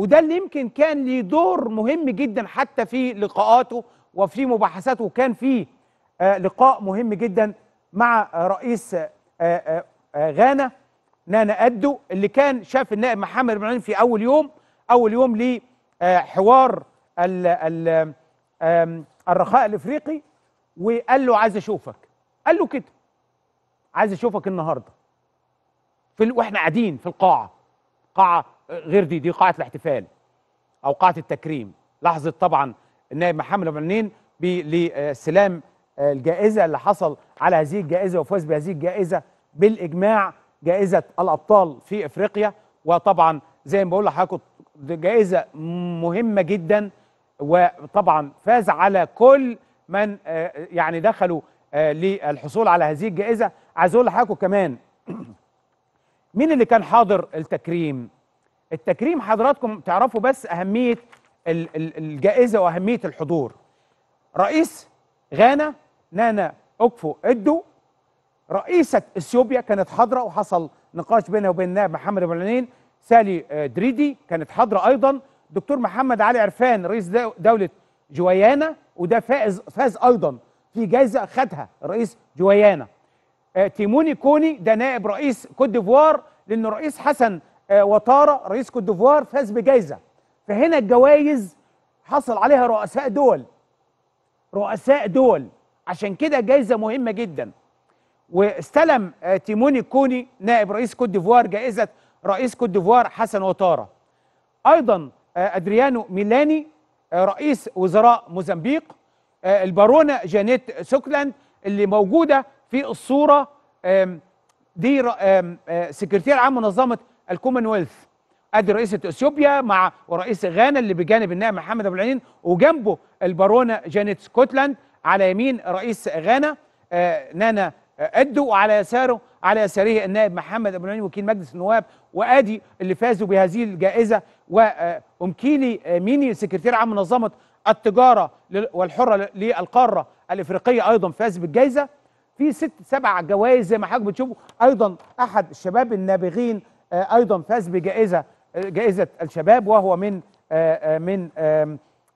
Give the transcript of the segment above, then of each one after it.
وده اللي يمكن كان ليه دور مهم جدا حتى في لقاءاته وفي مباحثاته كان في آه، لقاء مهم جدا مع رئيس آه، آه، غانا نانا أدو اللي كان شاف النائب محمد بن في أول يوم أول يوم لحوار الرخاء الإفريقي وقال له عايز أشوفك قال له كده عايز أشوفك النهاردة في ال... واحنا قاعدين في القاعة قاعة غير دي دي قاعه الاحتفال او قاعه التكريم لحظه طبعا النائب محمد ابو عنين لسلام آه، الجائزه اللي حصل على هذه الجائزه وفاز بهذه الجائزه بالاجماع جائزه الابطال في افريقيا وطبعا زي ما بقول لحضرتك جائزه مهمه جدا وطبعا فاز على كل من آه، يعني دخلوا آه، للحصول على هذه الجائزه عايز اقول لحضرتك كمان مين اللي كان حاضر التكريم التكريم حضراتكم تعرفوا بس اهميه الجائزه واهميه الحضور رئيس غانا نانا اوكفو ادو رئيسة اثيوبيا كانت حاضرة وحصل نقاش بينها وبين النائب محمد بلانين سالي آه، دريدي كانت حاضرة ايضا دكتور محمد علي عرفان رئيس دولة جويانا وده فائز فاز ايضا في جائزة خدها رئيس جويانا آه، تيموني كوني ده نائب رئيس كوت ديفوار لانه رئيس حسن آه، وطاره رئيس كوت ديفوار فاز بجائزه فهنا الجوائز حصل عليها رؤساء دول رؤساء دول عشان كده جائزه مهمه جدا واستلم آه، تيموني كوني نائب رئيس كوت ديفوار جائزه رئيس كوت ديفوار حسن وطاره ايضا آه، ادريانو ميلاني رئيس وزراء موزمبيق البارونه جانيت سوكلاند اللي موجوده في الصوره دي سكرتير عام منظمه الكومنولث ادي رئيسه اثيوبيا مع ورئيس غانا اللي بجانب النائب محمد ابو العينين وجنبه البارونه جانيت سكوتلاند على يمين رئيس غانا آه نانا آه، ادو وعلى يساره على يساره النائب محمد ابو العينين وكيل مجلس النواب وادي اللي فازوا بهذه الجائزه وامكيلي آه، ميني سكرتير عام منظمه التجاره والحره للقاره الافريقيه ايضا فاز بالجائزه في ست سبع جوائز زي ما حضرتك بتشوفوا ايضا احد الشباب النابغين آه، ايضا فاز بجائزه آه، جائزه الشباب وهو من آه، من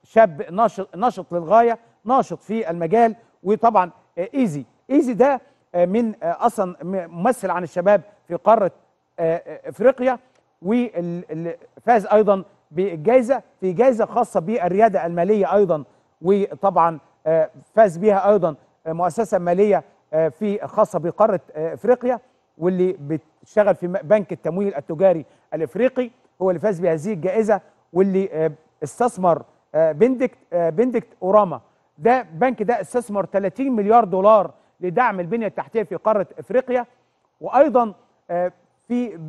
شاب ناشط نشط للغايه ناشط في المجال وطبعا ايزي ايزي ده من اصلا ممثل عن الشباب في قاره افريقيا وفاز ايضا بالجائزه في جائزه خاصه بالرياده الماليه ايضا وطبعا فاز بها ايضا مؤسسه ماليه في خاصه بقاره افريقيا واللي اشتغل في بنك التمويل التجاري الافريقي هو اللي فاز بهذه الجائزه واللي آه، استثمر آه، بندكت آه، بندكت اوراما ده بنك ده استثمر 30 مليار دولار لدعم البنيه التحتيه في قاره افريقيا وايضا في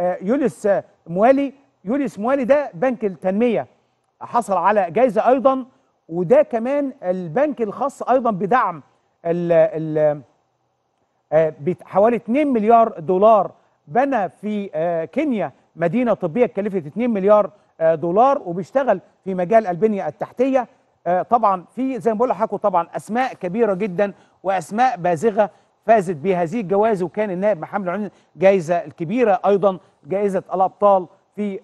يوليس موالي يوليس موالي ده بنك التنميه حصل على جائزه ايضا وده كمان البنك الخاص ايضا بدعم ال حوالي 2 مليار دولار بنى في آه، كينيا مدينه طبيه اتكلفت 2 مليار آه، دولار وبيشتغل في مجال البنيه التحتيه آه، طبعا في زي ما بقول لحضراتكم طبعا اسماء كبيره جدا واسماء بازغه فازت بهذه الجوائز وكان النائب محمد العنين جائزه الكبيره ايضا جائزه الابطال في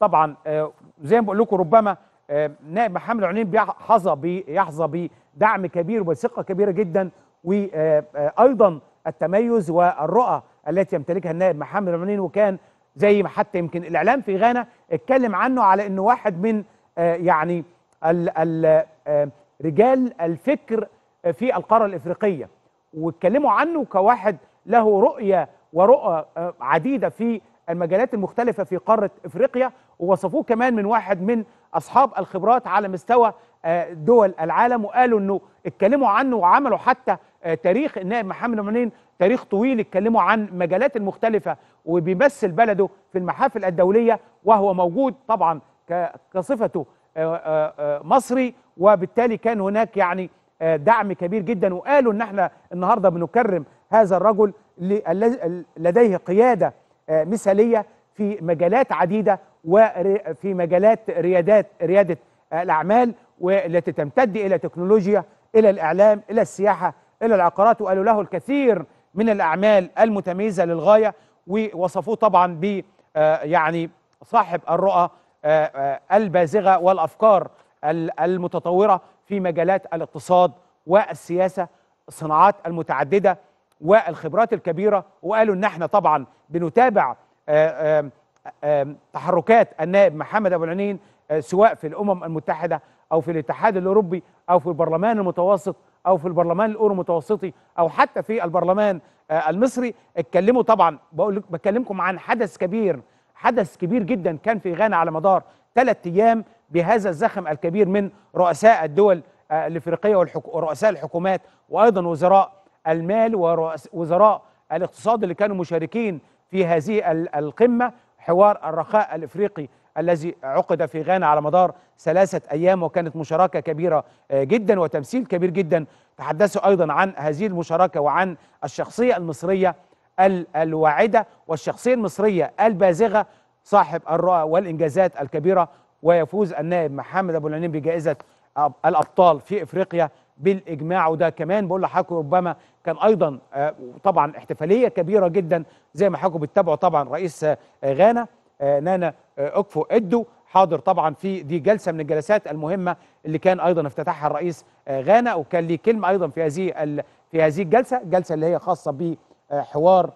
طبعا زي ما بقول لكم ربما نائب محمد العنين بيحظى بيحظى بدعم كبير وثقه كبيره جدا وايضا التميز والرؤى التي يمتلكها النائب محمد رمانين وكان زي ما حتى يمكن الاعلام في غانا اتكلم عنه على انه واحد من آه، يعني ال ال آه، رجال الفكر في القاره الافريقيه واتكلموا عنه كواحد له رؤيه ورؤى آه، عديده في المجالات المختلفه في قاره افريقيا ووصفوه كمان من واحد من اصحاب الخبرات على مستوى دول العالم وقالوا انه اتكلموا عنه وعملوا حتى آه، تاريخ النائب محمد منين تاريخ طويل اتكلموا عن مجالات المختلفة وبيمثل بلده في المحافل الدولية وهو موجود طبعا كصفته آه، آه، مصري وبالتالي كان هناك يعني دعم كبير جدا وقالوا ان احنا النهارده بنكرم هذا الرجل لديه قياده مثاليه في مجالات عديده وفي مجالات ريادات رياده الاعمال والتي تمتد الى تكنولوجيا الى الاعلام الى السياحه إلى العقارات وقالوا له الكثير من الأعمال المتميزة للغاية ووصفوه طبعا ب آه، يعني صاحب الرؤى آه، آه، البازغة والأفكار المتطورة في مجالات الاقتصاد والسياسة الصناعات المتعددة والخبرات الكبيرة وقالوا إن احنا طبعا بنتابع تحركات النائب محمد أبو العنين سواء في الأمم المتحدة او في الاتحاد الاوروبي او في البرلمان المتوسط او في البرلمان الاورو متوسطي او حتى في البرلمان آه، المصري اتكلموا طبعا بقول بكلمكم عن حدث كبير حدث كبير جدا كان في غانا على مدار ثلاث ايام بهذا الزخم الكبير من رؤساء الدول آه، الافريقيه ورؤساء الحكومات وايضا وزراء المال ووزراء الاقتصاد اللي كانوا مشاركين في هذه القمه حوار الرخاء الافريقي الذي عقد في غانا على مدار ثلاثة أيام وكانت مشاركة كبيرة آه، جدا وتمثيل كبير جدا تحدثوا أيضا عن هذه المشاركة وعن الشخصية المصرية الواعدة والشخصية المصرية البازغة صاحب الرؤى والإنجازات الكبيرة ويفوز النائب محمد أبو العنين بجائزة الأبطال في إفريقيا بالاجماع وده كمان بقول لحضراتكم ربما كان ايضا آه، طبعا احتفاليه كبيره جدا زي ما حضراتكم بتتابعوا طبعا رئيس آه، غانا آه، نانا آه، اوكفو ادو حاضر طبعا في دي جلسه من الجلسات المهمه اللي كان ايضا افتتحها الرئيس آه، غانا وكان ليه كلمه ايضا في هذه في هذه الجلسه الجلسه اللي هي خاصه بحوار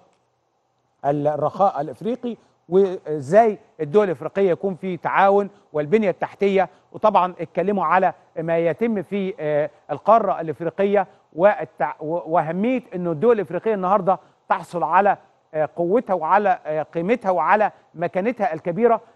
الرخاء الافريقي وازاي الدول الافريقيه يكون في تعاون والبنيه التحتيه وطبعا اتكلموا على ما يتم في القاره الافريقيه واهميه انه الدول الافريقيه النهارده تحصل على قوتها وعلى آه، قيمتها وعلى مكانتها الكبيرة